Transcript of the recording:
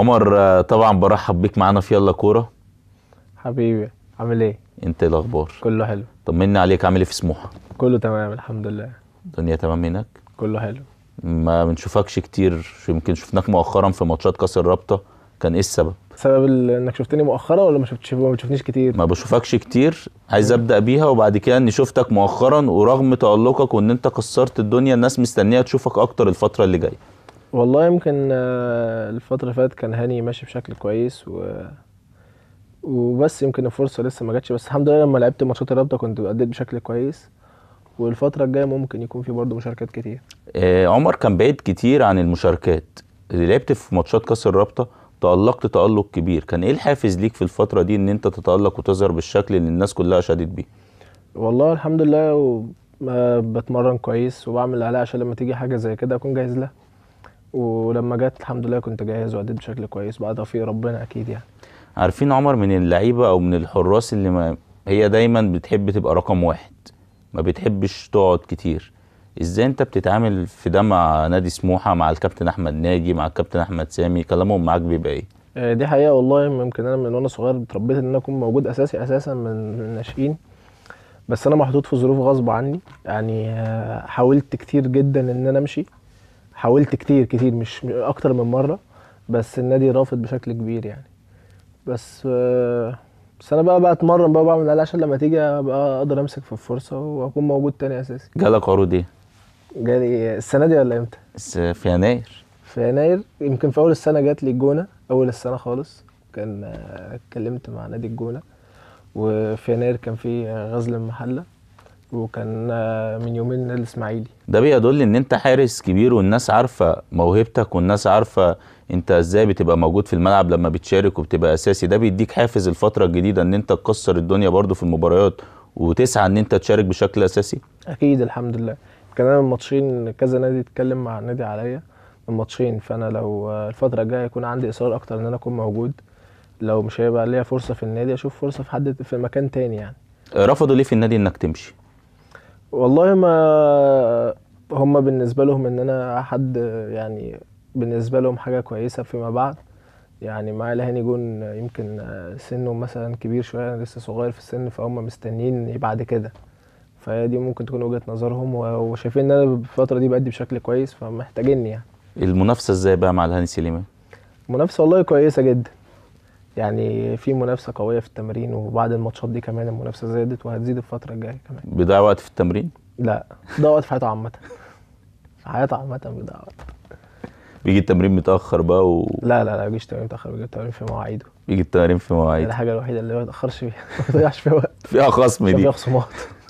عمر آه، طبعا برحب بيك معانا في يلا كوره حبيبي عامل ايه انت ايه الاخبار كله حلو طمني عليك عامل ايه في سموحه كله تمام الحمد لله الدنيا تمام هناك كله حلو ما بنشوفكش كتير يمكن شفناك مؤخرا في ماتشات كاس الرابطه كان ايه السبب سبب انك شفتني مؤخرا ولا ما شفتش ما بتشوفنيش كتير ما بشوفكش كتير عايز ابدا بيها وبعد كده اني شفتك مؤخرا ورغم تالقك وان انت كسرت الدنيا الناس مستنيه تشوفك اكتر الفتره اللي جايه والله يمكن آه، الفترة اللي فاتت كان هاني ماشي بشكل كويس و... وبس يمكن الفرصة لسه ما جاتش بس الحمد لله لما لعبت ماتشات الرابطة كنت أديت بشكل كويس والفترة الجاية ممكن يكون في برضه مشاركات كتير آه عمر كان بعيد كتير عن المشاركات لعبت في ماتشات كاس الرابطة تألقت تألق كبير كان ايه الحافز ليك في الفترة دي ان انت تتألق وتظهر بالشكل اللي الناس كلها شادت بيه والله الحمد لله و... آه، بتمرن كويس وبعمل اللي عليا عشان لما تيجي حاجة زي كده أكون جاهز لها ولما جت الحمد لله كنت جاهز وأديت بشكل كويس بعد توفيق ربنا أكيد يعني عارفين عمر من اللعيبة أو من الحراس اللي ما هي دايما بتحب تبقى رقم واحد ما بتحبش تقعد كتير ازاي انت بتتعامل في ده مع نادي سموحه مع الكابتن احمد ناجي مع الكابتن احمد سامي كلامهم معاك بيبقى ايه آه، دي حقيقه والله يمكن انا من وانا صغير اتربيت ان انا اكون موجود اساسي اساسا من الناشئين بس انا محطوط في ظروف غصب عني يعني آه، حاولت كتير جدا ان انا امشي حاولت كتير كتير مش اكتر من مره بس النادي رافض بشكل كبير يعني بس آه، بس انا بقى بقى اتمرن بقى بعمل عشان لما تيجي ابقى اقدر امسك في الفرصه واكون موجود تاني اساسي جالك عروض ايه؟ جالي السنه دي ولا امتى؟ في يناير في يناير يمكن في اول السنه جات لي الجونه اول السنه خالص كان آه، اتكلمت مع نادي الجونه وفي يناير كان في غزل المحله وكان آه، من يومين الاسماعيلي ده بيدل ان انت حارس كبير والناس عارفه موهبتك والناس عارفه انت ازاي بتبقى موجود في الملعب لما بتشارك وبتبقى اساسي ده بيديك حافز الفتره الجديده ان انت تكسر الدنيا برده في المباريات وتسعى ان انت تشارك بشكل اساسي اكيد الحمد لله كان انا الماتشين كذا نادي اتكلم مع النادي عليا الماتشين فانا لو آه، الفتره الجايه يكون عندي اصرار اكتر ان انا اكون موجود لو مش هيبقى ليا فرصه في النادي اشوف فرصه في حد في مكان تاني يعني رفضوا ليه في النادي انك تمشي والله ما هم بالنسبة لهم إن أنا حد يعني بالنسبة لهم حاجة كويسة فيما بعد يعني معايا الهاني جون يمكن سنه مثلا كبير شوية أنا لسه صغير في السن فهم مستنيين بعد كده فهي دي ممكن تكون وجهة نظرهم وشايفين إن أنا الفترة دي بأدي بشكل كويس فمحتاجيني يعني المنافسة إزاي بقى مع الهاني سليمان؟ المنافسة والله كويسة جدا يعني في منافسه قويه في التمرين وبعد الماتشات دي كمان المنافسه زادت وهتزيد الفتره الجايه كمان بيضيع وقت في التمرين لا بيضيع وقت في حياته عامه في حياته عامه بيضيع وقت بيجي التمرين متاخر بقى و... لا لا لا بيجيش التمرين متاخر بيجي التمرين في مواعيده بيجي التمرين في مواعيده الحاجه الوحيده اللي ما بيتاخرش فيها ما بيضيعش فيها وقت فيها خصم دي فيها خصومات